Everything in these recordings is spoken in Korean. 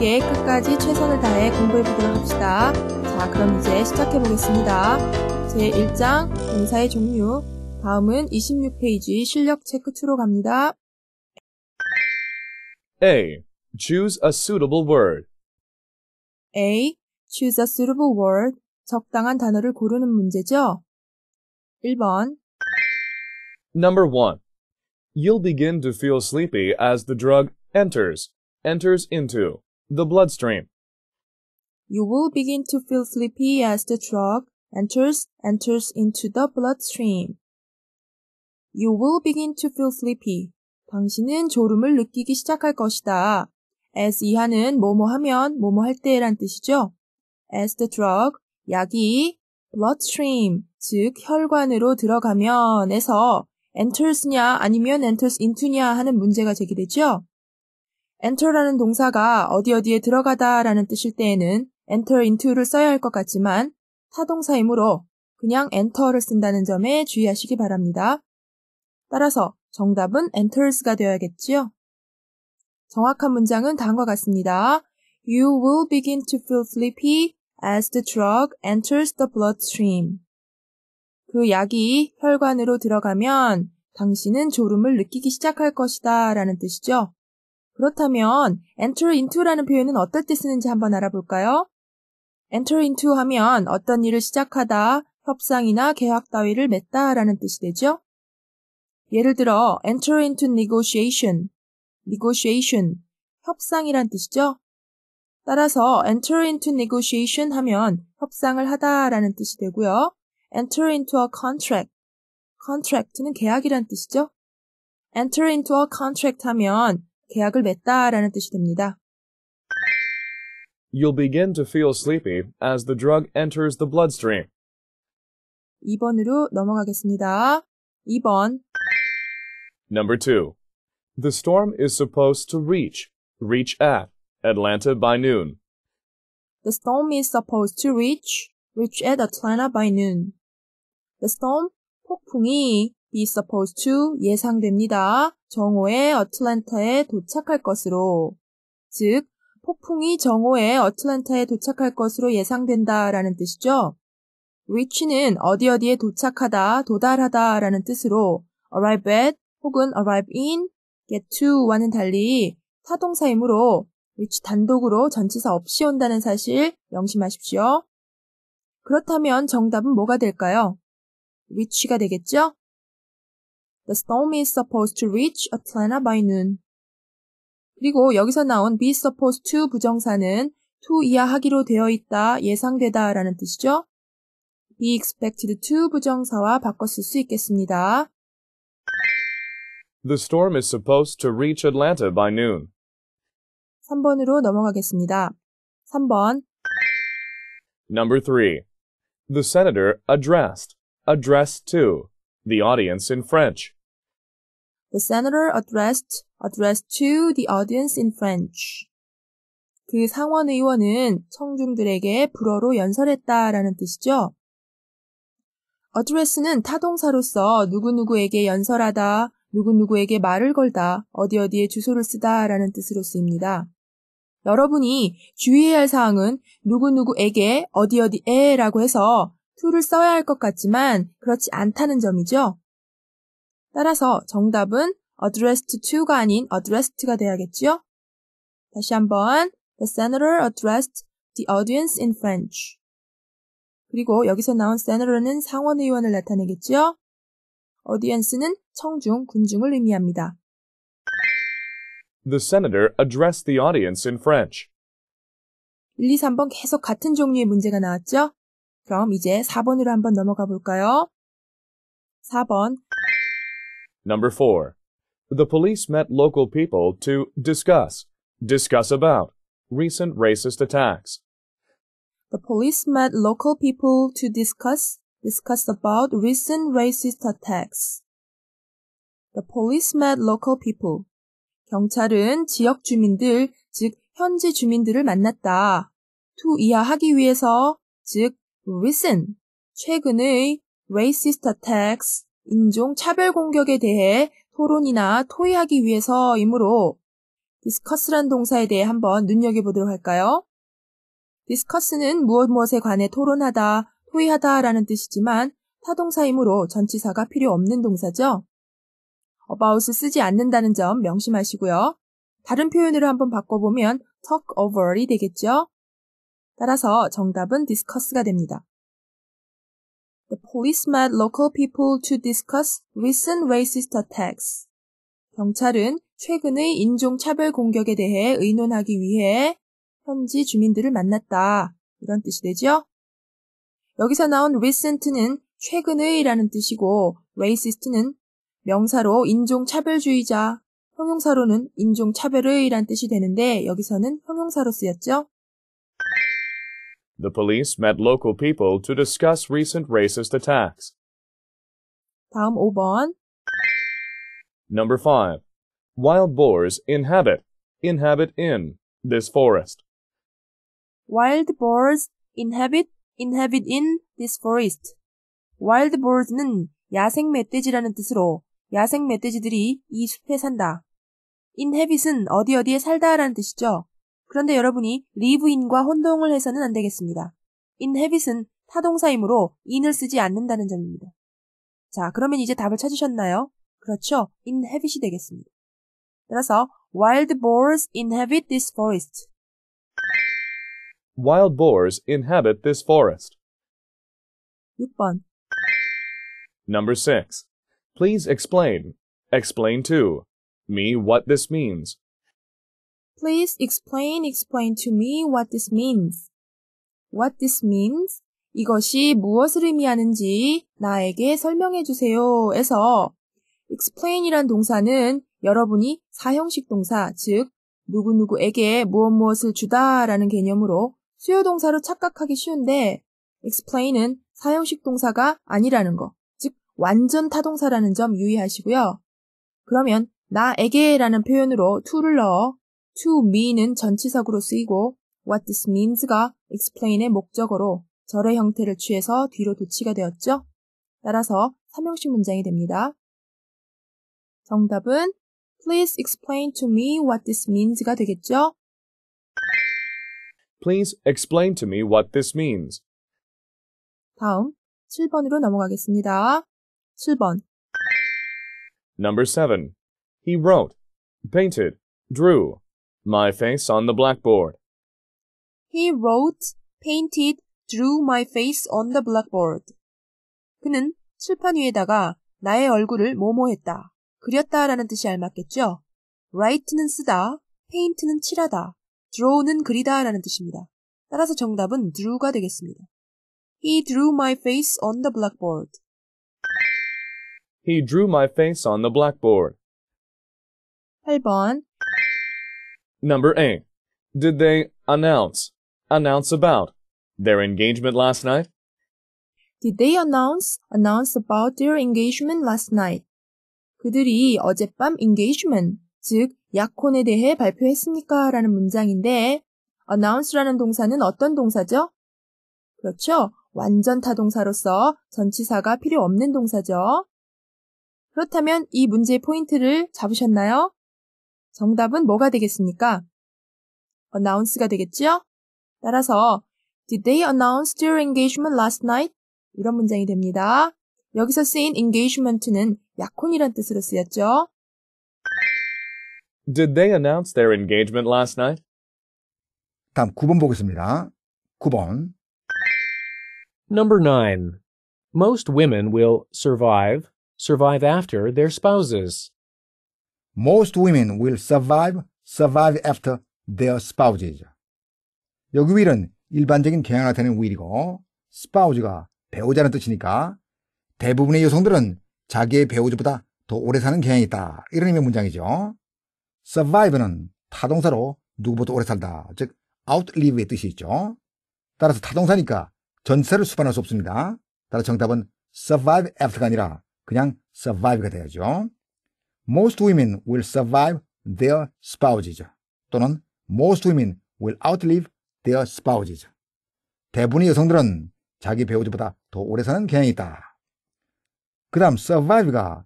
함께 끝까지 최선을 다해 공부해 보도록 합시다. 자, 그럼 이제 시작해 보겠습니다. 제1장 동사의 종류. 다음은 26페이지 실력 체크 2로 갑니다. A. Choose a suitable word. A. Choose a suitable word. 적당한 단어를 고르는 문제죠. 1번. Number 1. You'll begin to feel sleepy as the drug enters, enters into. the bloodstream. You will begin to feel sleepy as the drug enters enters into the bloodstream. You will begin to feel sleepy. 당신은 졸음을 느끼기 시작할 것이다. as 이하는 뭐뭐 하면 뭐뭐 할 때란 뜻이죠. as the drug 약이 bloodstream 즉 혈관으로 들어가면에서 enters냐 아니면 enters into냐 하는 문제가 제기되죠. enter라는 동사가 어디 어디에 들어가다라는 뜻일 때에는 enter into를 써야 할 것 같지만 타동사이므로 그냥 enter를 쓴다는 점에 주의하시기 바랍니다. 따라서 정답은 enters가 되어야겠지요. 정확한 문장은 다음과 같습니다. You will begin to feel sleepy as the drug enters the bloodstream. 그 약이 혈관으로 들어가면 당신은 졸음을 느끼기 시작할 것이다 라는 뜻이죠. 그렇다면 enter into라는 표현은 어떨 때 쓰는지 한번 알아볼까요? enter into 하면 어떤 일을 시작하다, 협상이나 계약 따위를 맺다 라는 뜻이 되죠. 예를 들어 enter into negotiation, negotiation, 협상이란 뜻이죠. 따라서 enter into negotiation 하면 협상을 하다라는 뜻이 되고요. enter into a contract, contract는 계약이란 뜻이죠. enter into a contract 하면 계약을 맺다라는 뜻이 됩니다. You'll begin to feel sleepy as the drug enters the bloodstream. 2번으로 넘어가겠습니다. 2번 Number 2. The storm is supposed to reach, reach at, Atlanta by noon. The storm is supposed to reach, reach at Atlanta by noon. The storm, 폭풍이, is supposed to 예상됩니다. 정오에 어틀란타에 도착할 것으로, 즉, 폭풍이 정오에 어틀란타에 도착할 것으로 예상된다 라는 뜻이죠. reach는 어디 어디에 도착하다, 도달하다 라는 뜻으로 arrive at 혹은 arrive in, get to와는 달리 타동사이므로 which 단독으로 전치사 없이 온다는 사실 명심하십시오. 그렇다면 정답은 뭐가 될까요? which가 되겠죠? The storm is supposed to reach Atlanta by noon. 그리고 여기서 나온 be supposed to 부정사는 to 이하하기로 되어 있다, 예상되다 라는 뜻이죠. be expected to 부정사와 바꿔 쓸수 있겠습니다. The storm is supposed to reach Atlanta by noon. 3번으로 넘어가겠습니다. 3번 Number 3. The senator addressed, addressed to, the audience in French. The senator addressed addressed to the audience in French. 그 상원 의원은 청중들에게 불어로 연설했다라는 뜻이죠. address는 타동사로서 누구누구에게 연설하다, 누구누구에게 말을 걸다, 어디어디에 주소를 쓰다라는 뜻으로 쓰입니다. 여러분이 주의해야 할 사항은 누구누구에게 어디어디에라고 해서 to를 써야 할 것 같지만 그렇지 않다는 점이죠. 따라서 정답은 addressed to가 아닌 addressed가 돼야겠지요? 다시 한번 The senator addressed the audience in French. 그리고 여기서 나온 senator는 상원의원을 나타내겠지요? audience는 청중, 군중을 의미합니다. The senator addressed the audience in French. 1, 2, 3번 계속 같은 종류의 문제가 나왔죠? 그럼 이제 4번으로 한번 넘어가 볼까요? 4번 Number four, the police met local people to discuss, discuss about recent racist attacks. The police met local people to discuss, discuss about recent racist attacks. The police met local people. 경찰은 지역 주민들, 즉 현지 주민들을 만났다. to 이하하기 위해서, 즉 recent, 최근의 racist attacks, 인종 차별 공격에 대해 토론이나 토의하기 위해서이므로 디스커스란 동사에 대해 한번 눈여겨보도록 할까요? 디스커스는 무엇 무엇에 관해 토론하다, 토의하다 라는 뜻이지만 타동사이므로 전치사가 필요 없는 동사죠. about을 쓰지 않는다는 점 명심하시고요. 다른 표현으로 한번 바꿔보면 talk over이 되겠죠? 따라서 정답은 discuss가 됩니다. The police met local people to discuss recent racist attacks. 경찰은 최근의 인종차별 공격에 대해 의논하기 위해 현지 주민들을 만났다. 이런 뜻이 되죠? 여기서 나온 recent는 최근의라는 뜻이고 racist는 명사로 인종차별주의자, 형용사로는 인종차별의란 뜻이 되는데 여기서는 형용사로 쓰였죠? The police met local people to discuss recent racist attacks. Number 5. Wild boars inhabit, inhabit in, this forest. Wild boars inhabit, inhabit in this forest. Wild boars는 야생 멧돼지라는 뜻으로 야생 멧돼지들이 이 숲에 산다. inhabit은 어디 어디에 살다라는 뜻이죠. 그런데 여러분이 리브인과 혼동을 해서는 안 되겠습니다. 인 헤빗은 타동사이므로 인을 쓰지 않는다는 점입니다. 자, 그러면 이제 답을 찾으셨나요? 그렇죠. 인 헤빗이 되겠습니다. 따라서 wild boars inhabit this forest. Wild boars inhabit this forest. 6번. Number 6. Please explain. Explain to me what this means. Please explain, explain to me what this means. What this means? 이것이 무엇을 의미하는지 나에게 설명해 주세요. 에서 explain이란 동사는 여러분이 사형식 동사, 즉, 누구누구에게 무엇 무엇을 주다 라는 개념으로 수요 동사로 착각하기 쉬운데, explain은 사형식 동사가 아니라는 거, 즉, 완전 타동사라는 점 유의하시고요. 그러면, 나에게 라는 표현으로 to를 넣어 to me는 전치사구로 쓰이고 what this means가 explain의 목적어로 절의 형태를 취해서 뒤로 도치가 되었죠. 따라서 삼형식 문장이 됩니다. 정답은 Please explain to me what this means가 되겠죠? Please explain to me what this means. 다음 7번으로 넘어가겠습니다. 7번 Number 7. He wrote, painted, drew, my face on the blackboard. He wrote, painted, drew my face on the blackboard. 그는 칠판 위에다가 나의 얼굴을 모모했다. 그렸다라는 뜻이 알맞겠죠? write는 쓰다, paint는 칠하다, draw는 그리다라는 뜻입니다. 따라서 정답은 drew가 되겠습니다. He drew my face on the blackboard. He drew my face on the blackboard. 8번 Number A. Did they announce, announce about their engagement last night? Did they announce, announce about their engagement last night? 그들이 어젯밤 engagement, 즉, 약혼에 대해 발표했습니까? 라는 문장인데, announce라는 동사는 어떤 동사죠? 그렇죠. 완전 타동사로서 전치사가 필요 없는 동사죠. 그렇다면 이 문제의 포인트를 잡으셨나요? 정답은 뭐가 되겠습니까? announce가 되겠지요? 따라서 Did they announce their engagement last night? 이런 문장이 됩니다. 여기서 쓰인 engagement는 약혼이란 뜻으로 쓰였죠. Did they announce their engagement last night? 다음 9번 보겠습니다. 9번. Number 9. Most women will survive, survive after their spouses. Most women will survive, survive after their spouses. 여기 will은 일반적인 경향을 나타내는 will이고 spouse가 배우자는 뜻이니까 대부분의 여성들은 자기의 배우자보다 더 오래 사는 경향이 있다. 이런 의미의 문장이죠. survive는 타동사로 누구보다 오래 살다. 즉, outlive의 뜻이 있죠. 따라서 타동사니까 전세를 수반할 수 없습니다. 따라서 정답은 survive after가 아니라 그냥 survive가 돼야죠. most women will survive their spouses 또는 most women will outlive their spouses. 대부분의 여성들은 자기 배우자보다 더 오래 사는 경향이 있다. 그 다음 survive가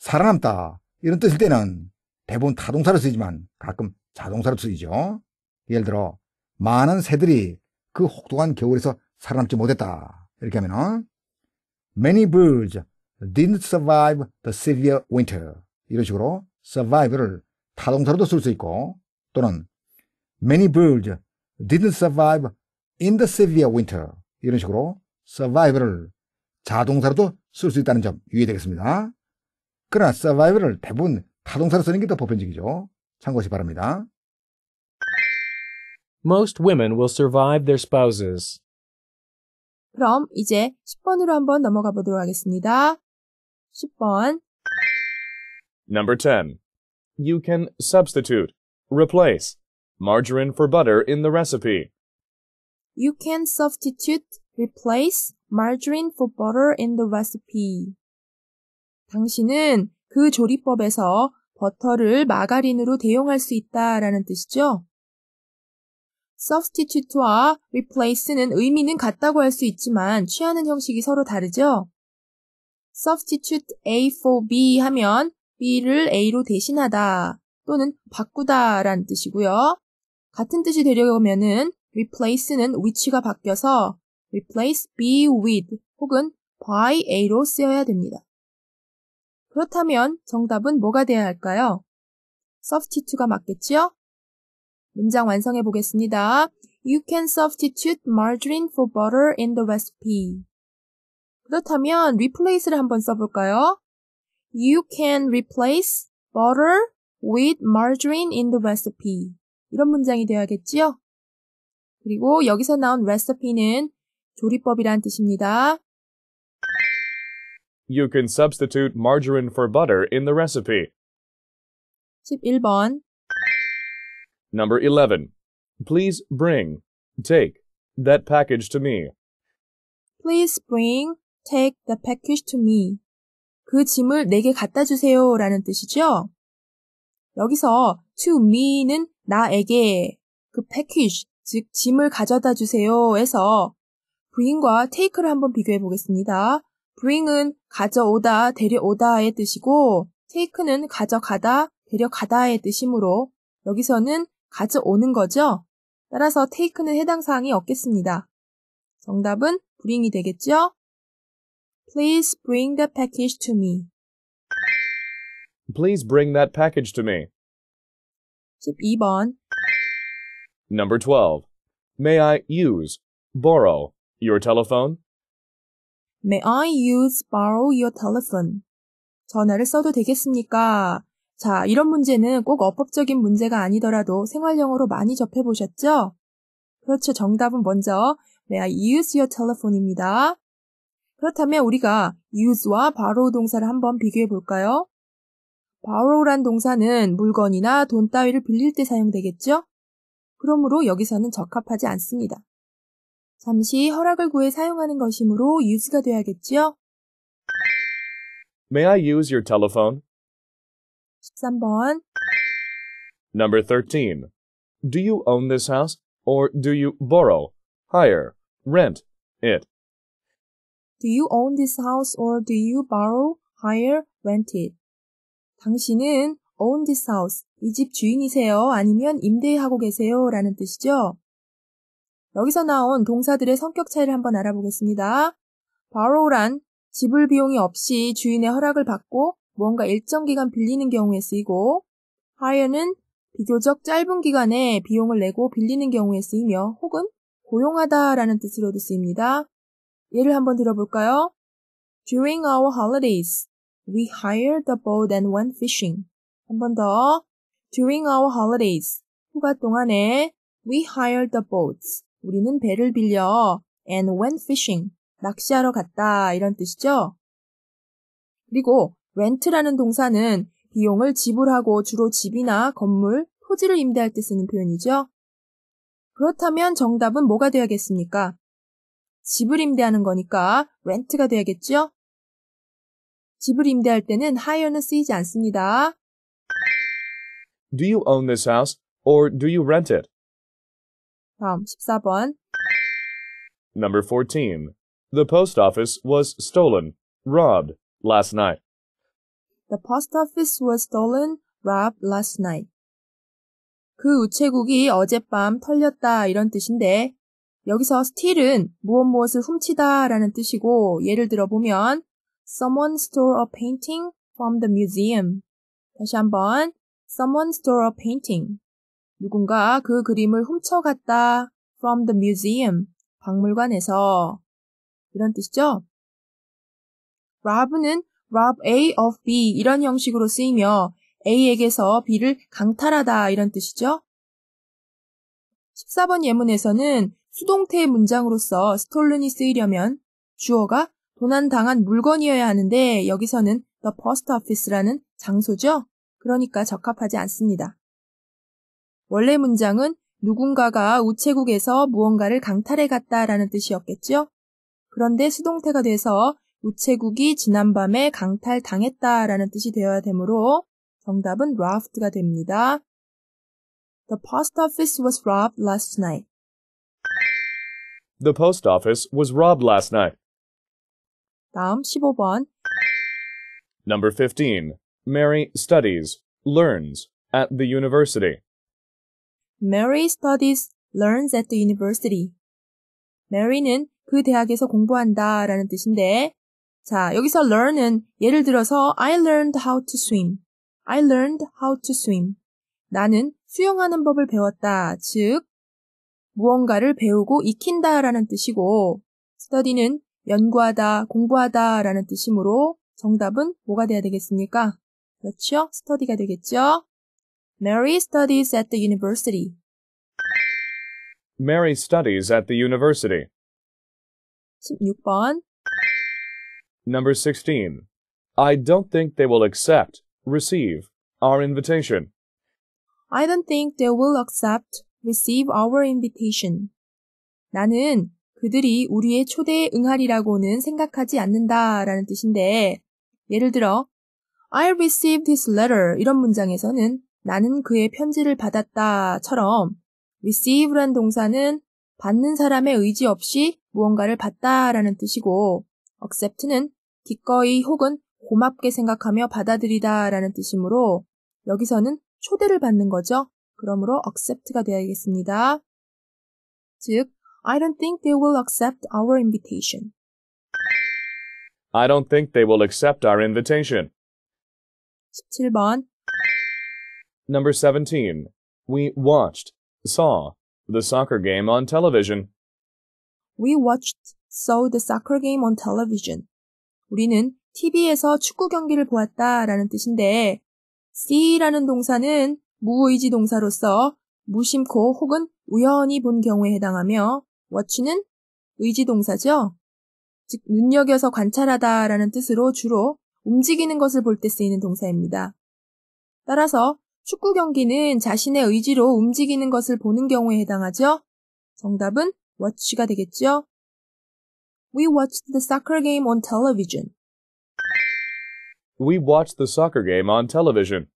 살아남다 이런 뜻일 때는 대부분 타동사로 쓰이지만 가끔 자동사로 쓰이죠. 예를 들어 많은 새들이 그 혹독한 겨울에서 살아남지 못했다. 이렇게 하면 은 Many birds didn't survive the severe winter. 이런 식으로 survive를 타동사로도 쓸 수 있고 또는 many birds didn't survive in the severe winter 이런 식으로 survive를 자동사로도 쓸 수 있다는 점 유의되겠습니다. 그러나 survive를 대부분 타동사로 쓰는 게 더 보편적이죠. 참고시 바랍니다. Most women will survive their spouses. 그럼 이제 10번으로 한번 넘어가 보도록 하겠습니다. 10번 Number 10. You can substitute, replace, margarine for butter in the recipe. You can substitute, replace, margarine for butter in the recipe. 당신은 그 조리법에서 버터를 마가린으로 대용할 수 있다라는 뜻이죠. substitute와 replace는 의미는 같다고 할 수 있지만 취하는 형식이 서로 다르죠. substitute A for B 하면 B를 A로 대신하다 또는 바꾸다 라는 뜻이고요. 같은 뜻이 되려면은 replace는 위치가 바뀌어서 replace B with 혹은 by A로 쓰여야 됩니다. 그렇다면 정답은 뭐가 돼야 할까요? substitute가 맞겠지요? 문장 완성해 보겠습니다. You can substitute margarine for butter in the recipe. 그렇다면 replace를 한번 써볼까요? You can replace butter with margarine in the recipe. 이런 문장이 되어야겠지요? 그리고 여기서 나온 recipe는 조리법이란 뜻입니다. You can substitute margarine for butter in the recipe. 11번 Number 11. Please bring, take, that package to me. Please bring, take the package to me. 그 짐을 내게 갖다 주세요 라는 뜻이죠. 여기서 to me는 나에게 그 package 즉 짐을 가져다 주세요 에서 bring과 take를 한번 비교해 보겠습니다. bring은 가져오다, 데려오다의 뜻이고 take는 가져가다, 데려가다의 뜻이므로 여기서는 가져오는 거죠. 따라서 take는 해당 사항이 없겠습니다. 정답은 bring이 되겠죠? Please bring the package to me. Please bring that package to me. 12번. Number 12. May I use, borrow, your telephone? May I use, borrow your telephone? 전화를 써도 되겠습니까? 자, 이런 문제는 꼭 어법적인 문제가 아니더라도 생활용어로 많이 접해보셨죠? 그렇죠. 정답은 먼저 May I use your telephone입니다. 그렇다면 우리가 use와 borrow 동사를 한번 비교해 볼까요? borrow란 동사는 물건이나 돈 따위를 빌릴 때 사용되겠죠? 그러므로 여기서는 적합하지 않습니다. 잠시 허락을 구해 사용하는 것이므로 use가 돼야겠지요? May I use your telephone? 13번 Number 13. Do you own this house or do you borrow, hire, rent it? Do you own this house or do you borrow, hire, rent it? 당신은 own this house, 이 집 주인이세요? 아니면 임대하고 계세요? 라는 뜻이죠. 여기서 나온 동사들의 성격 차이를 한번 알아보겠습니다. borrow란 지불 비용이 없이 주인의 허락을 받고 무언가 일정 기간 빌리는 경우에 쓰이고 hire는 비교적 짧은 기간에 비용을 내고 빌리는 경우에 쓰이며 혹은 고용하다 라는 뜻으로도 쓰입니다. 예를 한번 들어볼까요? During our holidays, we hired a boat and went fishing. 한번 더. During our holidays, 휴가 동안에 we hired the boats. 우리는 배를 빌려 and went fishing. 낚시하러 갔다 이런 뜻이죠. 그리고 rent라는 동사는 비용을 지불하고 주로 집이나 건물, 토지를 임대할 때 쓰는 표현이죠. 그렇다면 정답은 뭐가 되어야겠습니까? 집을 임대하는 거니까 렌트가 돼야겠죠? 집을 임대할 때는 hire는 쓰이지 않습니다. Do you own this house or do you rent it? 다음 14번. Number 14. The post office was stolen, robbed last night. The post office was stolen, robbed last night. 그 우체국이 어젯밤 털렸다 이런 뜻인데 여기서 steal은 무엇 무엇을 훔치다 라는 뜻이고 예를 들어 보면 someone stole a painting from the museum. 다시 한번 someone stole a painting. 누군가 그 그림을 훔쳐갔다 from the museum. 박물관에서 이런 뜻이죠. rob는 rob A of B 이런 형식으로 쓰이며 A에게서 B를 강탈하다 이런 뜻이죠. 14번 예문에서는 수동태의 문장으로서 스톨른이 쓰이려면 주어가 도난당한 물건이어야 하는데 여기서는 the post office라는 장소죠. 그러니까 적합하지 않습니다. 원래 문장은 누군가가 우체국에서 무언가를 강탈해 갔다라는 뜻이었겠죠. 그런데 수동태가 돼서 우체국이 지난밤에 강탈당했다라는 뜻이 되어야 되므로 정답은 r a f t 가 됩니다. The post office was robbed last night. The post office was robbed last night. 다음 15번. Number 15. Mary studies, learns at the university. Mary studies, learns at the university. Mary는 그 대학에서 공부한다라는 뜻인데, 자, 여기서 learn은 예를 들어서 I learned how to swim. I learned how to swim. 나는 수영하는 법을 배웠다. 즉, 무언가를 배우고 익힌다라는 뜻이고 study는 연구하다, 공부하다라는 뜻이므로 정답은 뭐가 돼야 되겠습니까? 그렇죠? study가 되겠죠? Mary studies at the university. Mary studies at the university. 16번 Number 16. I don't think they will accept, receive, our invitation. I don't think they will accept, receive our invitation. 나는 그들이 우리의 초대에 응하리라고는 생각하지 않는다 라는 뜻인데, 예를 들어, I received his letter 이런 문장에서는 나는 그의 편지를 받았다처럼 receive란 동사는 받는 사람의 의지 없이 무언가를 받다라는 뜻이고 accept는 기꺼이 혹은 고맙게 생각하며 받아들이다라는 뜻이므로 여기서는 초대를 받는 거죠. 그러므로 accept가 되어야겠습니다. 즉, I don't think they will accept our invitation. I don't think they will accept our invitation. 17번 Number 17. We watched, saw, the soccer game on television. We watched, saw the soccer game on television. 우리는 TV에서 축구 경기를 보았다 라는 뜻인데, see라는 동사는 무의지 동사로서 무심코 혹은 우연히 본 경우에 해당하며 watch는 의지 동사죠. 즉 눈여겨서 관찰하다라는 뜻으로 주로 움직이는 것을 볼 때 쓰이는 동사입니다. 따라서 축구 경기는 자신의 의지로 움직이는 것을 보는 경우에 해당하죠. 정답은 watch가 되겠죠. We watched the soccer game on television. We watched the soccer game on television.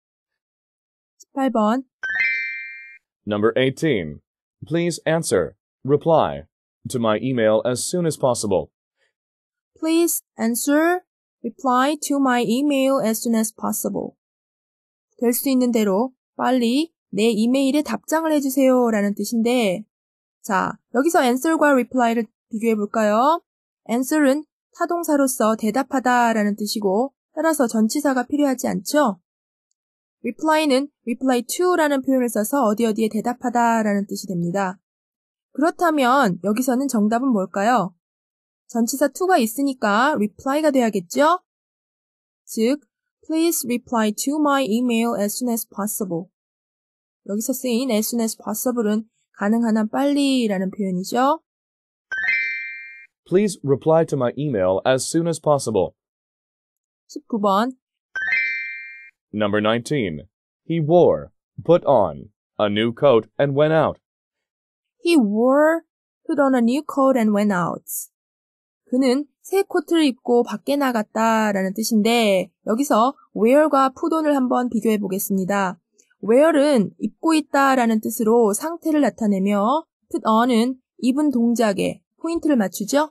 8번 Number 18. Please answer, reply, to my email as soon as possible. Please answer, reply to my email as soon as possible. 될 수 있는 대로 빨리 내 이메일에 답장을 해주세요 라는 뜻인데 자, 여기서 answer과 reply를 비교해 볼까요? answer은 타동사로서 대답하다 라는 뜻이고 따라서 전치사가 필요하지 않죠? reply는 reply to라는 표현을 써서 어디 어디에 대답하다 라는 뜻이 됩니다. 그렇다면 여기서는 정답은 뭘까요? 전치사 to가 있으니까 reply가 돼야겠죠? 즉, please reply to my email as soon as possible. 여기서 쓰인 as soon as possible은 가능한 한 빨리 라는 표현이죠. Please reply to my email as soon as possible. 19번 Number 19. He wore, put on, a new coat and went out. He wore, put on a new coat and went out. 그는 새 코트를 입고 밖에 나갔다 라는 뜻인데, 여기서 wear과 put on을 한번 비교해 보겠습니다. wear은 입고 있다 라는 뜻으로 상태를 나타내며, put on은 입은 동작에 포인트를 맞추죠?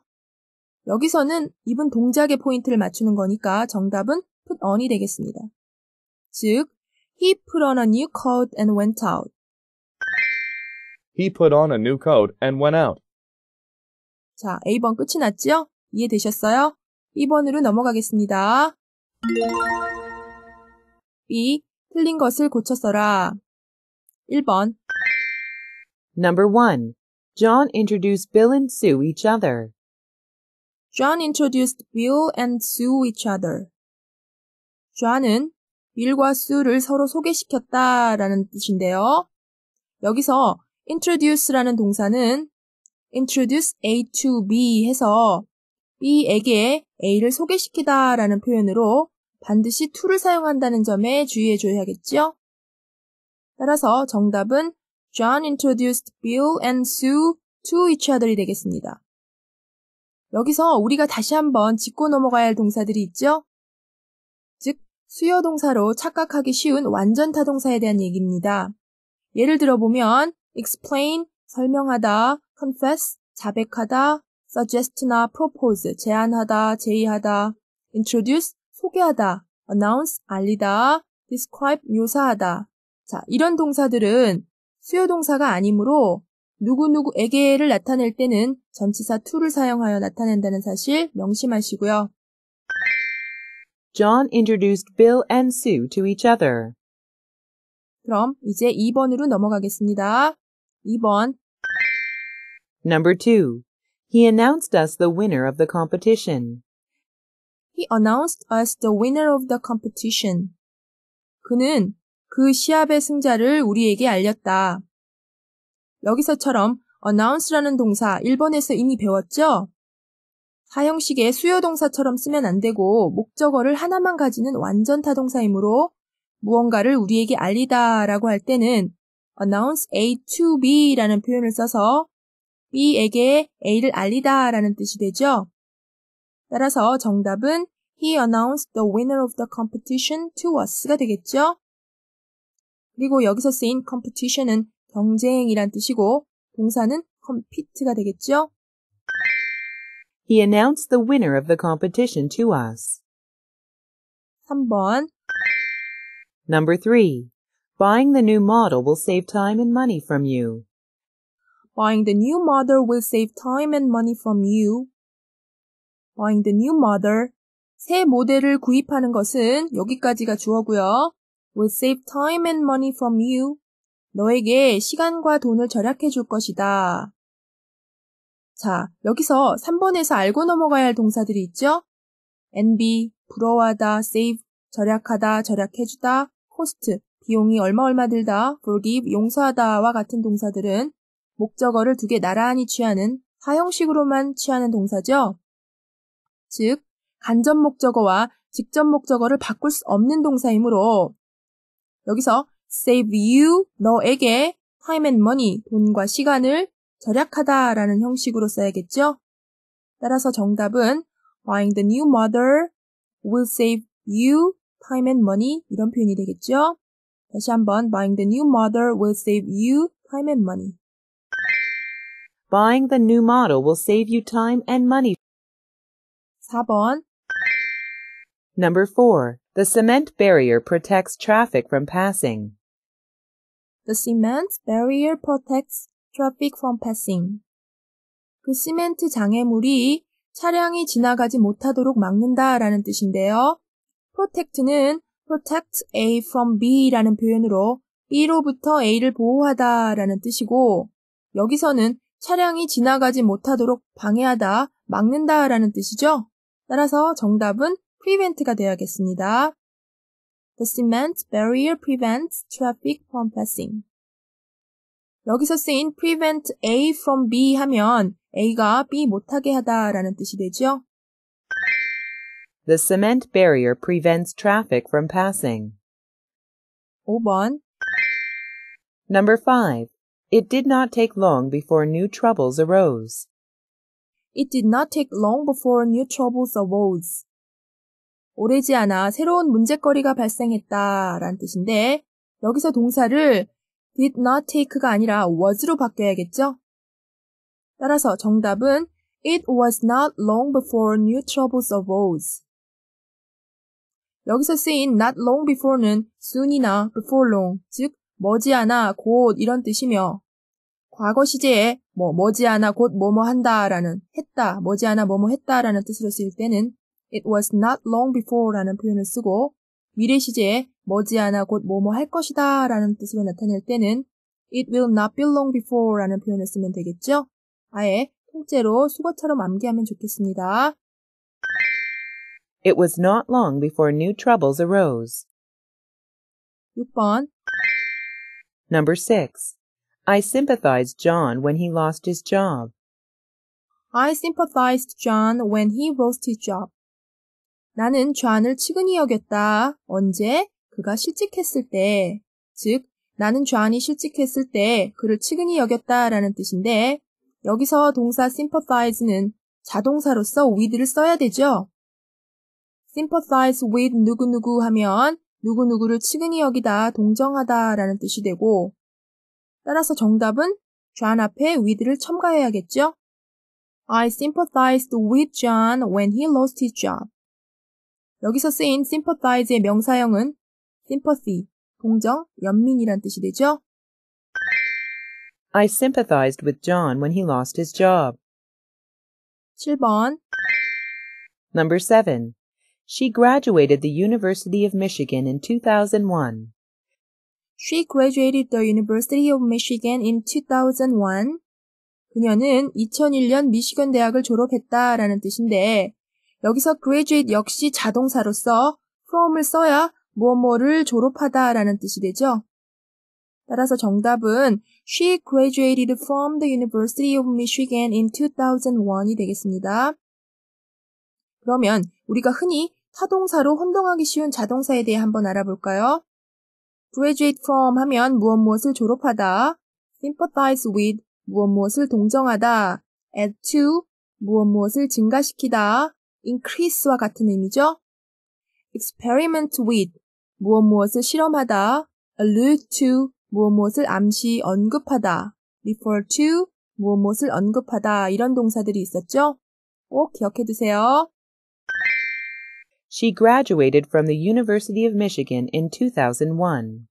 여기서는 입은 동작에 포인트를 맞추는 거니까 정답은 put on이 되겠습니다. 즉, he put on a new coat and went out. He put on a new coat and went out. 자, A번 끝이 났죠? 이해되셨어요? 2번으로 넘어가겠습니다. B. 틀린 것을 고쳐 1번. Number 1. John introduced Bill and Sue each other. John introduced Bill and Sue each other. John은 윌과 수를 서로 소개시켰다라는 뜻인데요. 여기서 introduce라는 동사는 introduce A to B 해서 B에게 A를 소개시키다라는 표현으로 반드시 to를 사용한다는 점에 주의해 줘야겠죠? 따라서 정답은 John introduced Bill and Sue to each other이 되겠습니다. 여기서 우리가 다시 한번 짚고 넘어가야 할 동사들이 있죠? 수요 동사로 착각하기 쉬운 완전 타동사에 대한 얘기입니다. 예를 들어보면 explain, 설명하다, confess, 자백하다, suggest나 propose, 제안하다, 제의하다, introduce, 소개하다, announce, 알리다, describe, 묘사하다. 자, 이런 동사들은 수요 동사가 아니므로 누구누구에게를 나타낼 때는 전치사 to를 사용하여 나타낸다는 사실 명심하시고요. John introduced Bill and Sue to each other. 그럼 이제 2번으로 넘어가겠습니다. 2번. Number 2. He announced us the winner of the competition. He announced us the winner of the competition. 그는 그 시합의 승자를 우리에게 알렸다. 여기서처럼 announce라는 동사 1번에서 이미 배웠죠? 하형식의 수요동사처럼 쓰면 안 되고 목적어를 하나만 가지는 완전 타동사이므로 무언가를 우리에게 알리다 라고 할 때는 announce A to B 라는 표현을 써서 B에게 A를 알리다 라는 뜻이 되죠. 따라서 정답은 He announced the winner of the competition to us가 되겠죠. 그리고 여기서 쓰인 competition은 경쟁이란 뜻이고 동사는 compete가 되겠죠. He announced the winner of the competition to us. 3번 Number 3. Buying the new model will save time and money from you. Buying the new model will save time and money from you. Buying the new model. 새 모델을 구입하는 것은 여기까지가 주어고요. will save time and money from you. 너에게 시간과 돈을 절약해 줄 것이다. 자, 여기서 3번에서 알고 넘어가야 할 동사들이 있죠? NB, 부러워하다, save, 절약하다, 절약해주다, cost, 비용이 얼마 얼마 들다, forgive, 용서하다와 같은 동사들은 목적어를 두 개 나란히 취하는 사형식으로만 취하는 동사죠. 즉, 간접 목적어와 직접 목적어를 바꿀 수 없는 동사이므로 여기서 save you, 너에게 time and money, 돈과 시간을 절약하다라는 형식으로 써야겠죠? 따라서 정답은 buying the new model will save you time and money 이런 표현이 되겠죠? 다시 한번 buying the new model will save you time and money. Buying the new model will save you time and money. 4번 Number 4. The cement barrier protects traffic from passing. The cement barrier protects traffic from passing. 그 시멘트 장애물이 차량이 지나가지 못하도록 막는다라는 뜻인데요. protect는 protect A from B라는 표현으로 B로부터 A를 보호하다라는 뜻이고 여기서는 차량이 지나가지 못하도록 방해하다, 막는다라는 뜻이죠. 따라서 정답은 prevent가 되어야겠습니다. The cement barrier prevents traffic from passing. 여기서 쓰인 prevent A from B 하면 A가 B 못하게 하다라는 뜻이 되죠. The cement barrier prevents traffic from passing. 5번 Number 5. It did not take long before new troubles arose. It did not take long before new troubles arose. 오래지 않아 새로운 문제거리가 발생했다라는 뜻인데 여기서 동사를 did not take가 아니라 was로 바뀌어야겠죠? 따라서 정답은 It was not long before new troubles arose. 여기서 쓰인 not long before는 soon이나 before long, 즉 머지않아 곧 이런 뜻이며 과거 시제에 뭐 머지않아 곧 뭐뭐 한다라는 했다, 머지않아 뭐뭐 했다라는 뜻으로 쓰일 때는 it was not long before라는 표현을 쓰고 미래 시제에 머지않아 곧 뭐뭐 할 것이다 라는 뜻으로 나타낼 때는 it will not be long before 라는 표현을 쓰면 되겠죠? 아예 통째로 수거처럼 암기하면 좋겠습니다. It was not long before new troubles arose. 6번 Number 6. I sympathized John when he lost his job. I sympathized John when he lost his job. 나는 존을 측은히 여겼다. 언제? 그가 실직했을 때, 즉 나는 좌안이 실직했을 때 그를 측은히 여겼다라는 뜻인데 여기서 동사 sympathize는 자동사로서 with를 써야 되죠. sympathize with 누구누구 하면 누구누구를 측은히 여기다, 동정하다라는 뜻이 되고 따라서 정답은 존 앞에 with를 첨가해야겠죠. I sympathized with John when he lost his job. 여기서 쓰인 sympathize의 명사형은 sympathy, 동정, 연민이란 뜻이 되죠. I sympathized with John when he lost his job. 7번 Number 7. She graduated the University of Michigan in 2001. She graduated the University of Michigan in 2001. 그녀는 2001년 미시건 대학을 졸업했다라는 뜻인데 여기서 graduate 역시 자동사로서 from을 써야 뭐뭐를 졸업하다라는 뜻이 되죠. 따라서 정답은 She graduated from the University of Michigan in 2001이 되겠습니다. 그러면 우리가 흔히 타동사로 혼동하기 쉬운 자동사에 대해 한번 알아볼까요? graduate from 하면 무엇 무엇을 졸업하다, sympathize with 무엇 무엇을 동정하다, add to 무엇 무엇을 증가시키다, increase와 같은 의미죠. experiment with 무엇 무엇을 실험하다, allude to 무엇 무엇을 암시 언급하다, refer to 무엇 무엇을 언급하다 이런 동사들이 있었죠. 꼭 기억해 두세요. She graduated from the University of Michigan in 2001.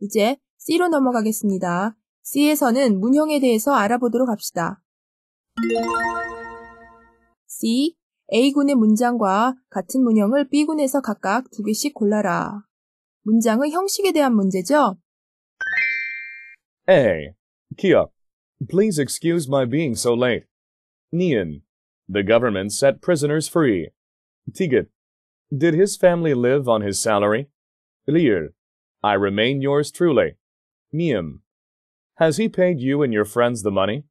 이제 C로 넘어가겠습니다. C에서는 문형에 대해서 알아보도록 합시다. C. A군의 문장과 같은 문형을 B군에서 각각 두 개씩 골라라. 문장의 형식에 대한 문제죠. A. Kia. Please excuse my being so late. Nian. The government set prisoners free. Tigat. Did his family live on his salary? Lear. I remain yours truly. Miam. Has he paid you and your friends the money?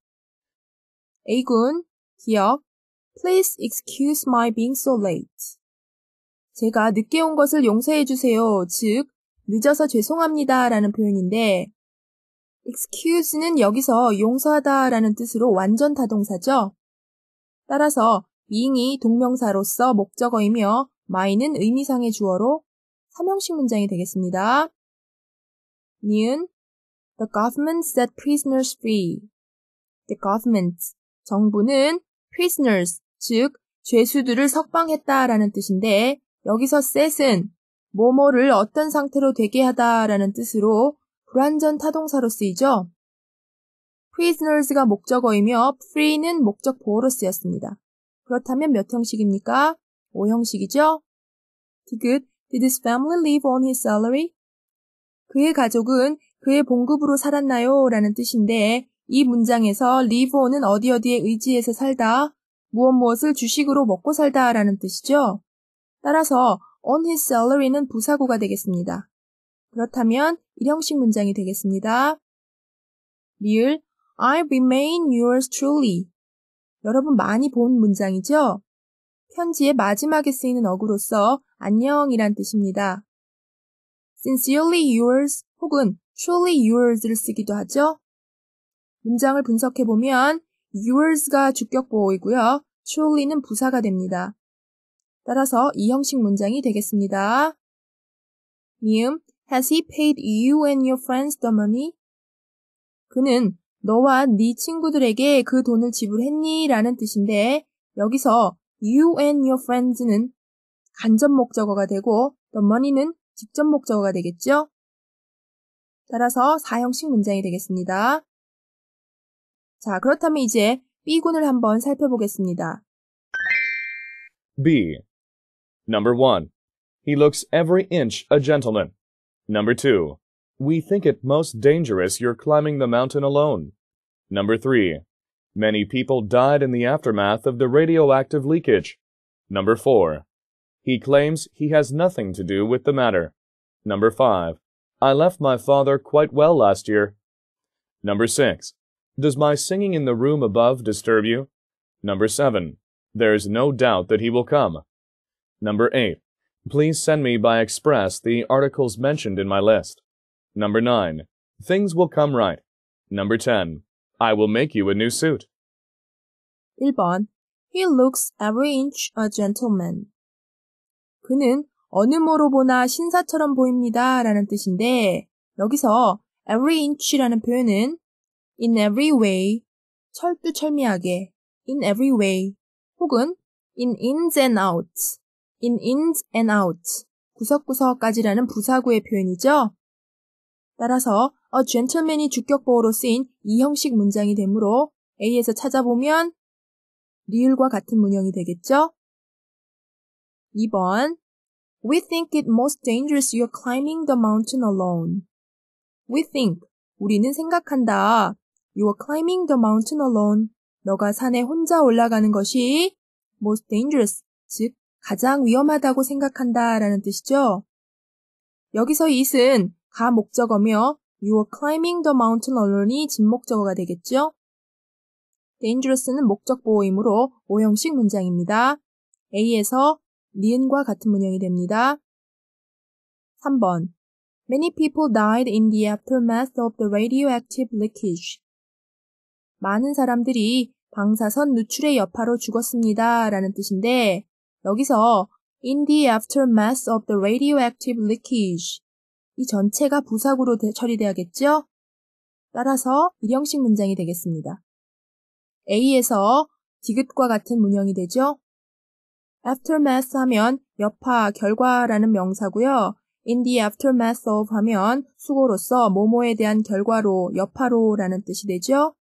A군, 기억, Please excuse my being so late. 제가 늦게 온 것을 용서해 주세요. 즉, 늦어서 죄송합니다. 라는 표현인데, excuse는 여기서 용서하다 라는 뜻으로 완전 타동사죠. 따라서 being이 동명사로서 목적어이며 my는 의미상의 주어로 삼형식 문장이 되겠습니다. 니은 The government set prisoners free. The government 정부는 prisoners 즉 죄수들을 석방했다라는 뜻인데 여기서 셋은 뭐뭐를 어떤 상태로 되게 하다라는 뜻으로 불완전 타동사로 쓰이죠. prisoners가 목적어이며 free는 목적 보어로 쓰였습니다. 그렇다면 몇 형식입니까? 5형식이죠? 디귿, did his family live on his salary? 그의 가족은 그의 봉급으로 살았나요? 라는 뜻인데 이 문장에서 live on은 어디 어디에 의지해서 살다 무엇 무엇을 주식으로 먹고 살다라는 뜻이죠. 따라서 on his salary는 부사구가 되겠습니다. 그렇다면 일형식 문장이 되겠습니다. 리을 I remain yours truly. 여러분 많이 본 문장이죠? 편지의 마지막에 쓰이는 어구로서 안녕이란 뜻입니다. sincerely yours 혹은 truly yours를 쓰기도 하죠. 문장을 분석해보면 yours가 주격보호이고요. surely는 부사가 됩니다. 따라서 이 형식 문장이 되겠습니다. 미음 Has he paid you and your friends the money? 그는 너와 네 친구들에게 그 돈을 지불했니? 라는 뜻인데 여기서 you and your friends는 간접 목적어가 되고 the money는 직접 목적어가 되겠죠? 따라서 사형식 문장이 되겠습니다. 자, 그렇다면 이제 B군을 한번 살펴보겠습니다. B. Number 1. He looks every inch a gentleman. Number 2. We think it most dangerous you're climbing the mountain alone. Number 3. Many people died in the aftermath of the radioactive leakage. Number 4. He claims he has nothing to do with the matter. Number 5. I left my father quite well last year. Number 6. Does my singing in the room above disturb you? Number 7. There's no doubt that he will come. Number 8. Please send me by express the articles mentioned in my list. Number 9. Things will come right. Number 10. I will make you a new suit. 1번. He looks every inch a gentleman. 그는 어느 모로 보나 신사처럼 보입니다 라는 뜻인데 여기서 every inch라는 표현은 in every way, 철두철미하게, in every way, 혹은 in ins and outs, in ins and outs, 구석구석까지라는 부사구의 표현이죠. 따라서 a gentleman이 주격보호로 쓰인 이 형식 문장이 되므로 A에서 찾아보면 리을과 같은 문형이 되겠죠. 2번 We think it most dangerous you're climbing the mountain alone. We think 우리는 생각한다. You are climbing the mountain alone. 너가 산에 혼자 올라가는 것이 most dangerous, 즉 가장 위험하다고 생각한다 라는 뜻이죠. 여기서 it은 가목적어며 You are climbing the mountain alone이 진목적어가 되겠죠. dangerous는 목적보호이므로 오형식 문장입니다. A에서 니은과 같은 문형이 됩니다. 3번 Many people died in the aftermath of the radioactive leakage. 많은 사람들이 방사선 누출의 여파로 죽었습니다. 라는 뜻인데, 여기서 in the aftermath of the radioactive leakage 이 전체가 부사구로 처리돼야겠죠? 따라서 일형식 문장이 되겠습니다. A에서 디귿과 같은 문형이 되죠? aftermath 하면 여파, 결과라는 명사고요. in the aftermath of 하면 수고로서 모모에 대한 결과로, 여파로라는 뜻이 되죠?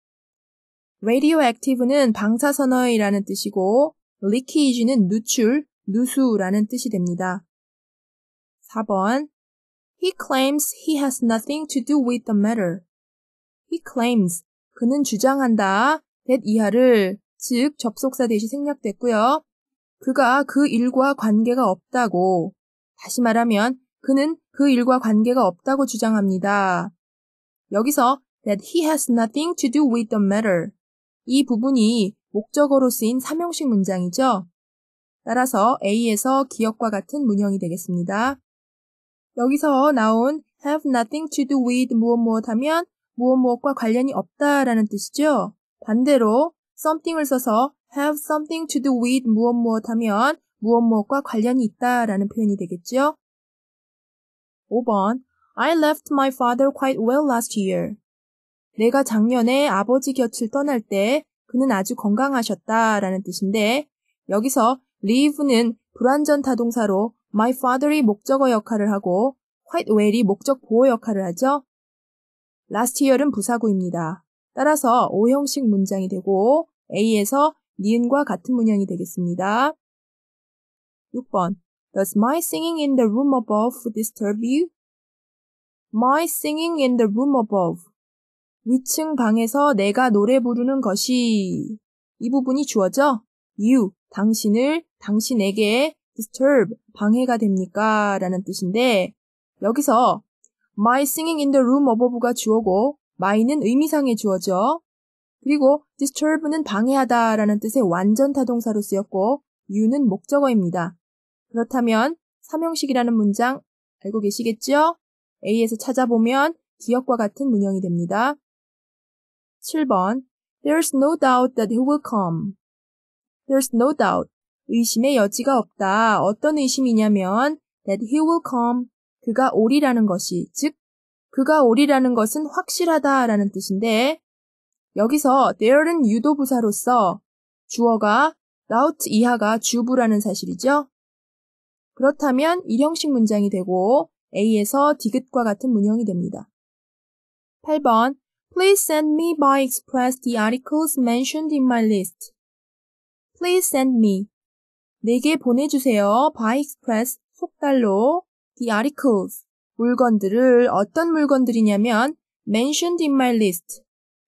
radioactive는 방사선어이라는 뜻이고 leakage는 누출, 누수라는 뜻이 됩니다. 4번 He claims he has nothing to do with the matter. He claims 그는 주장한다. that 이하를 즉 접속사 대시 생략됐고요. 그가 그 일과 관계가 없다고 다시 말하면 그는 그 일과 관계가 없다고 주장합니다. 여기서 that he has nothing to do with the matter 이 부분이 목적어로 쓰인 삼형식 문장이죠. 따라서 A에서 기억과 같은 문형이 되겠습니다. 여기서 나온 have nothing to do with 무엇 무엇 하면 무엇 무엇과 관련이 없다라는 뜻이죠. 반대로 something을 써서 have something to do with 무엇 무엇 하면 무엇 무엇과 관련이 있다라는 표현이 되겠죠. 5번 I left my father quite well last year. 내가 작년에 아버지 곁을 떠날 때 그는 아주 건강하셨다라는 뜻인데 여기서 live는 불완전 타동사로 my father이 목적어 역할을 하고 quite well이 목적 보호 역할을 하죠. last year은 부사구입니다. 따라서 O형식 문장이 되고 A에서 니은과 같은 문형이 되겠습니다. 6번 Does my singing in the room above disturb you? My singing in the room above 위층 방에서 내가 노래 부르는 것이 이 부분이 주어져 you 당신을 당신에게 disturb 방해가 됩니까? 라는 뜻인데 여기서 my singing in the room above가 주어고 my는 의미상의 주어죠. 그리고 disturb는 방해하다라는 뜻의 완전 타동사로 쓰였고 you는 목적어입니다. 그렇다면 삼형식이라는 문장 알고 계시겠죠? A에서 찾아보면 기억과 같은 문형이 됩니다. 7번 There's no doubt that he will come. There's no doubt. 의심의 여지가 없다. 어떤 의심이냐면 that he will come. 그가 오리라는 것이 즉 그가 오리라는 것은 확실하다라는 뜻인데 여기서 there는 유도 부사로서 주어가 doubt 이하가 주부라는 사실이죠. 그렇다면 일형식 문장이 되고 A에서 D급과 같은 문형이 됩니다. 8번 Please send me by express the articles mentioned in my list. Please send me. 내게 보내주세요. by express 속달로 the articles 물건들을 어떤 물건들이냐면 mentioned in my list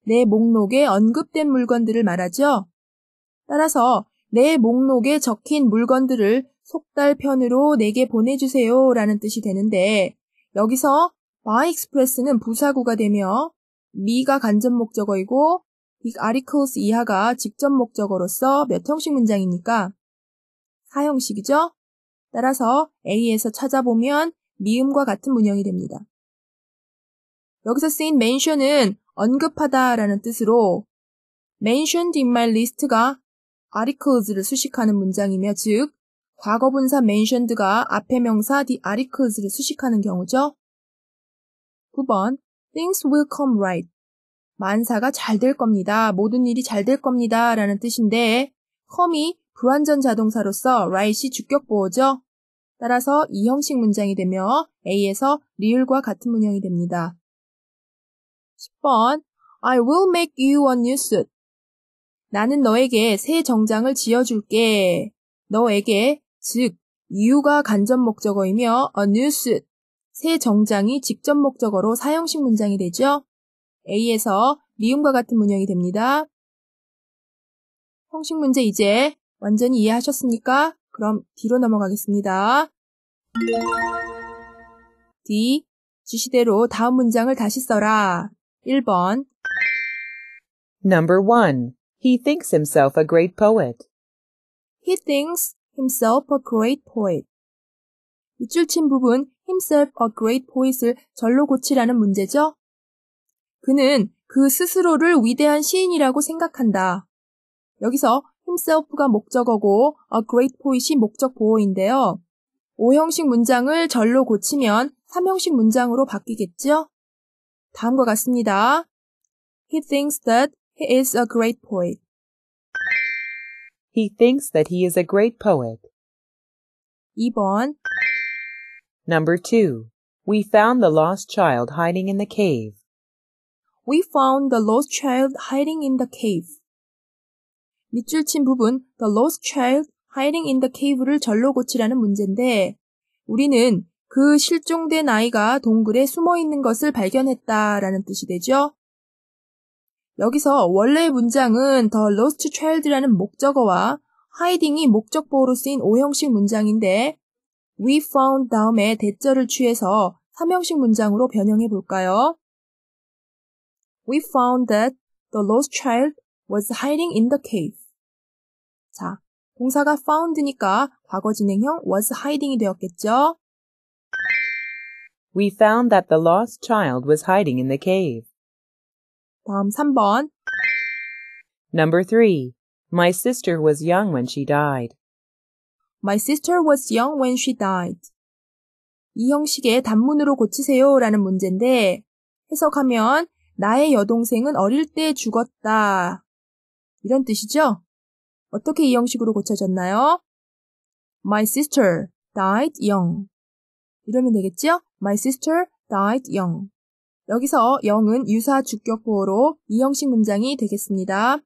내 목록에 언급된 물건들을 말하죠. 따라서 내 목록에 적힌 물건들을 속달편으로 내게 보내주세요 라는 뜻이 되는데 여기서 by express는 부사구가 되며 미가 간접 목적어이고 articles 이하가 직접 목적어로서 몇 형식 문장입니까 4형식이죠. 따라서 A에서 찾아보면 미음과 같은 문형이 됩니다. 여기서 쓰인 mention은 언급하다라는 뜻으로 mentioned in my list가 articles를 수식하는 문장이며 즉 과거분사 mentioned가 앞에 명사 the articles를 수식하는 경우죠. 9번 Things will come right. 만사가 잘 될 겁니다. 모든 일이 잘 될 겁니다. 라는 뜻인데, come이 불완전 자동사로서 right이 주격 보호죠. 따라서 이 형식 문장이 되며 A에서 리을과 같은 문형이 됩니다. 10번 I will make you a new suit. 나는 너에게 새 정장을 지어줄게. 너에게 즉 you가 간접 목적어이며 a new suit 새 정장이 직접 목적어로 사용식 문장이 되죠. A에서 미음과 같은 문형이 됩니다. 형식 문제 이제 완전히 이해하셨습니까? 그럼 D로 넘어가겠습니다. D. 지시대로 다음 문장을 다시 써라. 1번 Number 1. He thinks himself a great poet. He thinks himself a great poet. 밑줄 친 부분 himself a great poet을 절로 고치라는 문제죠. 그는 그 스스로를 위대한 시인이라고 생각한다. 여기서 himself가 목적어고 a great poet이 목적 보호인데요. 5형식 문장을 절로 고치면 3형식 문장으로 바뀌겠죠? 다음과 같습니다. He thinks that he is a great poet. He thinks that he is a great poet. 2번 Number 2. w e found the lost child hiding in the cave. We found the lost child hiding in the cave. 밑줄 친 부분 the lost child hiding in the cave를 절로 고치라는 문제인데 우리는 그 실종된 아이가 동굴에 숨어 있는 것을 발견했다라는 뜻이 되죠. 여기서 원래 문장은 the lost child라는 목적어와 hiding이 목적보로 쓰인 오형식 문장인데 we found 다음에 대절을 취해서 삼형식 문장으로 변형해 볼까요? We found that the lost child was hiding in the cave. 자, 동사가 found니까 과거 진행형 was hiding이 되었겠죠? We found that the lost child was hiding in the cave. 다음 3번. Number 3. My sister was young when she died. My sister was young when she died. 이 형식의 단문으로 고치세요 라는 문제인데 해석하면 나의 여동생은 어릴 때 죽었다. 이런 뜻이죠? 어떻게 이 형식으로 고쳐졌나요? My sister died young. 이러면 되겠죠? My sister died young. 여기서 young은 유사 주격보어로 이 형식 문장이 되겠습니다.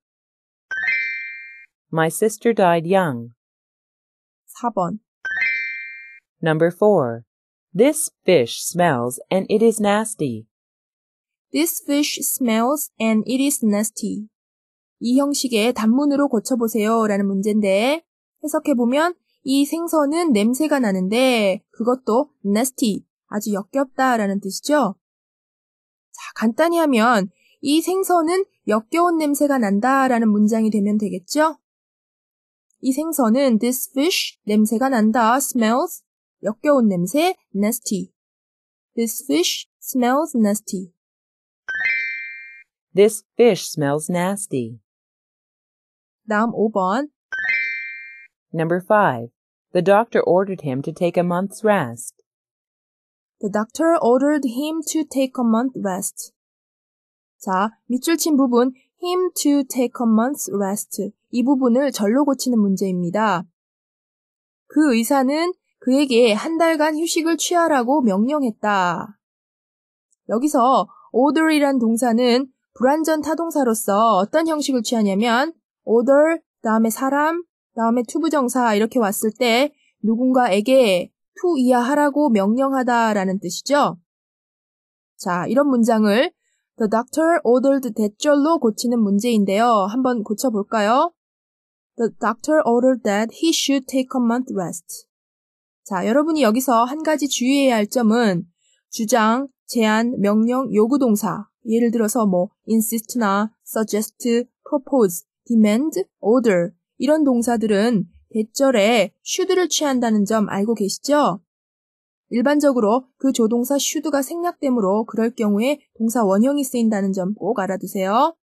My sister died young. 4번. Number 4. This fish smells and it is nasty. This fish smells and it is nasty. 이 형식의 단문으로 고쳐보세요 라는 문제인데 해석해보면 이 생선은 냄새가 나는데 그것도 nasty, 아주 역겹다 라는 뜻이죠. 자, 간단히 하면 이 생선은 역겨운 냄새가 난다 라는 문장이 되면 되겠죠? 이 생선은 this fish 냄새가 난다 smells 역겨운 냄새 nasty. This fish smells nasty. This fish smells nasty. 다음 5번. Number 5. The doctor ordered him to take a month's rest. The doctor ordered him to take a month rest. 자, 밑줄 친 부분 him to take a month's rest. 이 부분을 절로 고치는 문제입니다. 그 의사는 그에게 한 달간 휴식을 취하라고 명령했다. 여기서 order이란 동사는 불완전 타동사로서 어떤 형식을 취하냐면 order 다음에 사람 다음에 투부정사 이렇게 왔을 때 누군가에게 투 이하 하라고 명령하다라는 뜻이죠. 자, 이런 문장을 The doctor ordered 대절로 고치는 문제인데요. 한번 고쳐볼까요? The doctor ordered that he should take a month rest. 자, 여러분이 여기서 한 가지 주의해야 할 점은 주장, 제안, 명령, 요구 동사. 예를 들어서 뭐 insist나 suggest, propose, demand, order 이런 동사들은 대절에 should를 취한다는 점 알고 계시죠? 일반적으로 그 조동사 should가 생략되므로 그럴 경우에 동사 원형이 쓰인다는 점 꼭 알아두세요.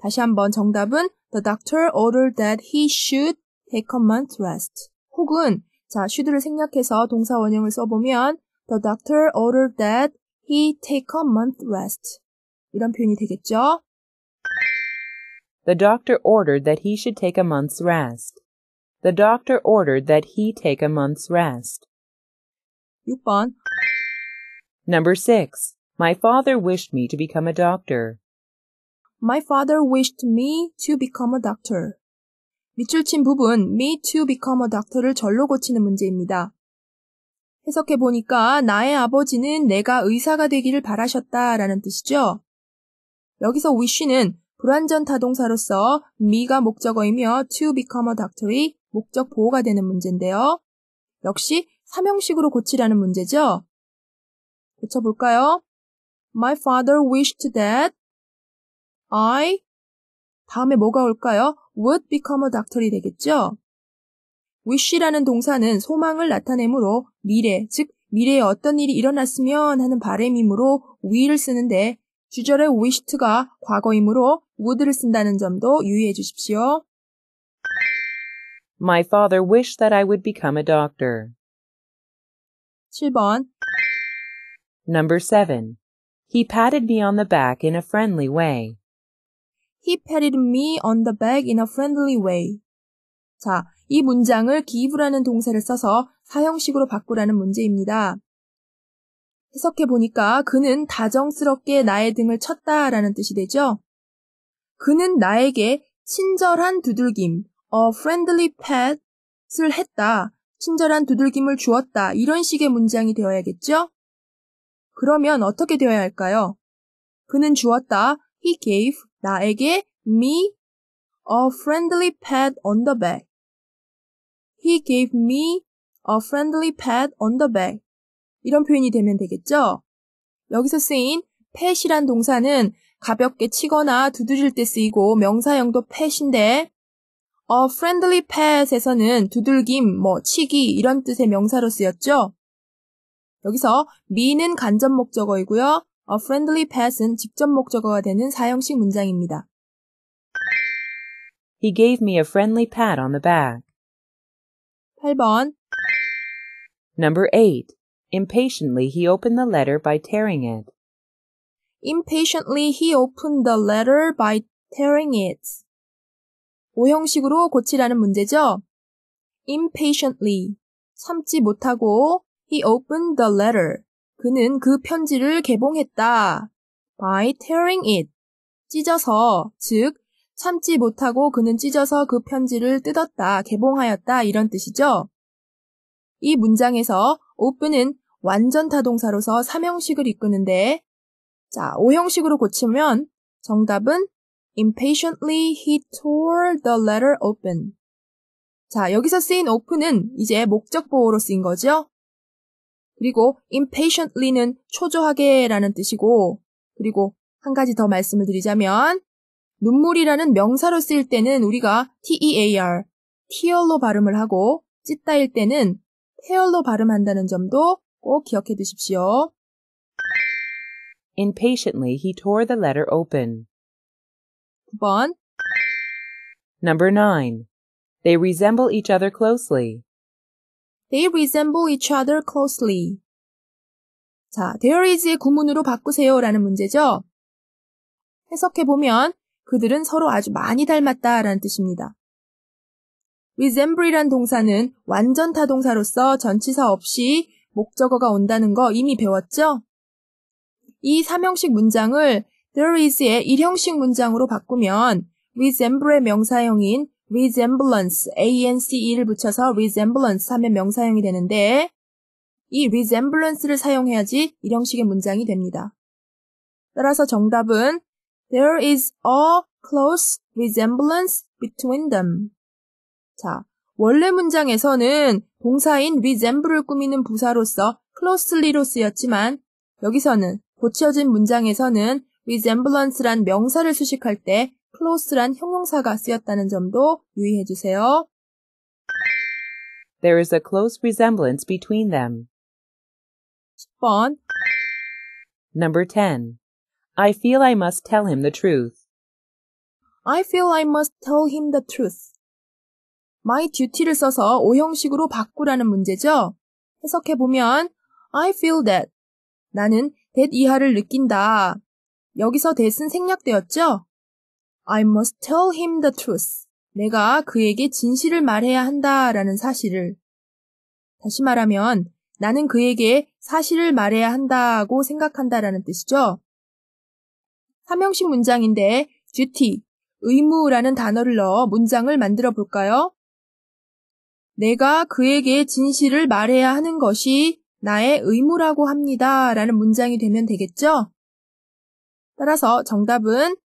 다시 한번 정답은 The doctor ordered that he should take a month rest. 혹은 자, should를 생략해서 동사 원형을 써보면 The doctor ordered that he take a month rest. 이런 표현이 되겠죠? The doctor ordered that he should take a month's rest. The doctor ordered that he take a month's rest. 6번. Number 6. My father wished me to become a doctor. My father wished me to become a doctor. 밑줄 친 부분 me to become a doctor를 절로 고치는 문제입니다. 해석해 보니까 나의 아버지는 내가 의사가 되기를 바라셨다라는 뜻이죠. 여기서 wish는 불완전 타동사로서 me가 목적어이며 to become a doctor이 목적 보호가 되는 문제인데요. 역시 삼형식으로 고치라는 문제죠. 고쳐볼까요? My father wished that I 다음에 뭐가 올까요? would become a doctor이 되겠죠? wish라는 동사는 소망을 나타내므로 미래, 즉 미래에 어떤 일이 일어났으면 하는 바램이므로 will을 쓰는데 주절의 wished가 과거이므로 would를 쓴다는 점도 유의해 주십시오. My father wished that I would become a doctor. 7번 Number 7. He patted me on the back in a friendly way. He patted me on the back in a friendly way. 자, 이 문장을 give라는 동사를 써서 사형식으로 바꾸라는 문제입니다. 해석해 보니까 그는 다정스럽게 나의 등을 쳤다라는 뜻이 되죠. 그는 나에게 친절한 두들김, a friendly pat을 했다. 친절한 두들김을 주었다. 이런 식의 문장이 되어야겠죠? 그러면 어떻게 되어야 할까요? 그는 주었다. He gave 나에게 me a friendly pat on the back. He gave me a friendly pat on the back. 이런 표현이 되면 되겠죠? 여기서 쓰인 pat이란 동사는 가볍게 치거나 두드릴 때 쓰이고 명사형도 pat인데 어, friendly pet에서는 두들김, 뭐 치기 이런 뜻의 명사로 쓰였죠. 여기서 me는 간접 목적어이고요. A friendly pet은 직접 목적어가 되는 사형식 문장입니다. He gave me a friendly pat on the back. 8번 Number 8. Impatiently he opened the letter by tearing it. Impatiently he opened the letter by tearing it. 오형식으로 고치라는 문제죠. impatiently 참지 못하고 he opened the letter 그는 그 편지를 개봉했다. by tearing it 찢어서 즉 참지 못하고 그는 찢어서 그 편지를 뜯었다, 개봉하였다 이런 뜻이죠. 이 문장에서 open은 완전 타동사로서 3형식을 이끄는데 자, 5형식으로 고치면 정답은 Impatiently he tore the letter open. 자, 여기서 쓰인 open은 이제 목적 보호로 쓰인 거죠? 그리고 impatiently는 초조하게라는 뜻이고, 그리고 한 가지 더 말씀을 드리자면, 눈물이라는 명사로 쓰일 때는 우리가 tear, tear로 발음을 하고, 찢다일 때는 tear로 발음한다는 점도 꼭 기억해 두십시오. Impatiently he tore the letter open. 9번 Number 9. They resemble each other closely. They resemble each other closely. 자, there is의 구문으로 바꾸세요 라는 문제죠. 해석해보면 그들은 서로 아주 많이 닮았다 라는 뜻입니다. resemble이란 동사는 완전 타동사로서 전치사 없이 목적어가 온다는 거 이미 배웠죠? 이 삼형식 문장을 there is의 일형식 문장으로 바꾸면 resemble의 명사형인 resemblance, ance를 붙여서 resemblance 하면 명사형이 되는데 이 resemblance를 사용해야지 일형식의 문장이 됩니다. 따라서 정답은 There is a close resemblance between them. 자, 원래 문장에서는 동사인 r e s e m b l e 를 꾸미는 부사로서 closely로 쓰였지만 여기서는 고쳐진 문장에서는 resemblance란 명사를 수식할 때 close란 형용사가 쓰였다는 점도 유의해 주세요. There is a close resemblance between them. 10번 Number 10. I feel I must tell him the truth. I feel I must tell him the truth. my duty를 써서 오형식으로 바꾸라는 문제죠. 해석해보면 I feel that. 나는 that 이하를 느낀다. 여기서 대신 생략되었죠? I must tell him the truth. 내가 그에게 진실을 말해야 한다라는 사실을. 다시 말하면 나는 그에게 사실을 말해야 한다고 생각한다라는 뜻이죠. 삼형식 문장인데 duty, 의무라는 단어를 넣어 문장을 만들어 볼까요? 내가 그에게 진실을 말해야 하는 것이 나의 의무라고 합니다. 라는 문장이 되면 되겠죠? 따라서 정답은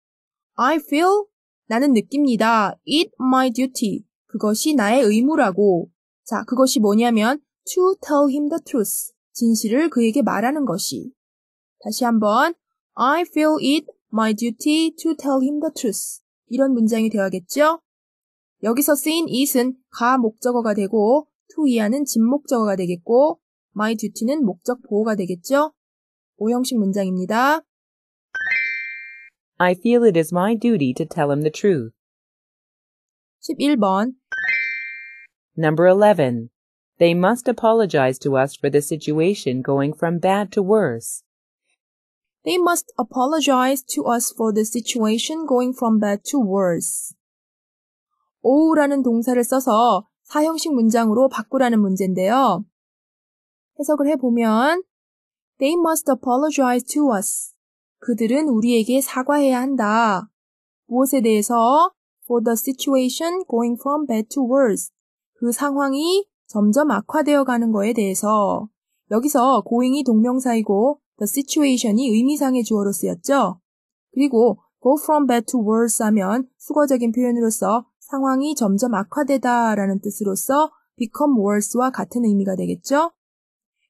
I feel 나는 느낍니다. It my duty 그것이 나의 의무라고. 자, 그것이 뭐냐면 to tell him the truth 진실을 그에게 말하는 것이. 다시 한번 I feel it my duty to tell him the truth 이런 문장이 되어야겠죠? 여기서 쓰인 it은 가 목적어가 되고 to 이하는 진목적어가 되겠고 my duty는 목적 보호가 되겠죠? 오형식 문장입니다. I feel it is my duty to tell him the truth. 11번 Number 11. They must apologize to us for the situation going from bad to worse. They must apologize to us for the situation going from bad to worse. 오우라는 동사를 써서 사형식 문장으로 바꾸라는 문제인데요. 해석을 해보면 They must apologize to us. 그들은 우리에게 사과해야 한다. 무엇에 대해서? For the situation going from bad to worse. 그 상황이 점점 악화되어 가는 거에 대해서. 여기서 going이 동명사이고 the situation이 의미상의 주어로 쓰였죠. 그리고 go from bad to worse 하면 수거적인 표현으로서 상황이 점점 악화되다 라는 뜻으로서 become worse와 같은 의미가 되겠죠.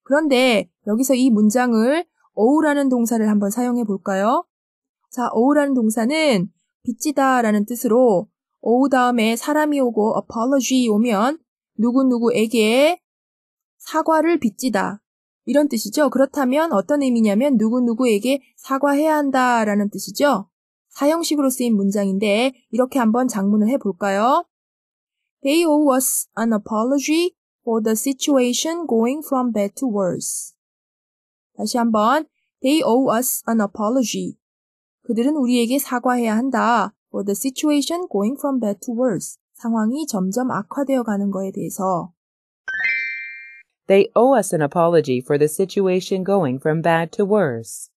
그런데 여기서 이 문장을 어우라는 동사를 한번 사용해 볼까요? 자, 어우라는 동사는 빚지다 라는 뜻으로 어우 다음에 사람이 오고 apology 오면 누구누구에게 사과를 빚지다. 이런 뜻이죠. 그렇다면 어떤 의미냐면 누구누구에게 사과해야 한다 라는 뜻이죠. 사형식으로 쓰인 문장인데 이렇게 한번 장문을 해볼까요? They owe us an apology for the situation going from bad to worse. 다시 한번 They owe us an apology. 그들은 우리에게 사과해야 한다. For the situation going from bad to worse. 상황이 점점 악화되어 가는 거에 대해서. They owe us an apology for the situation going from bad to worse.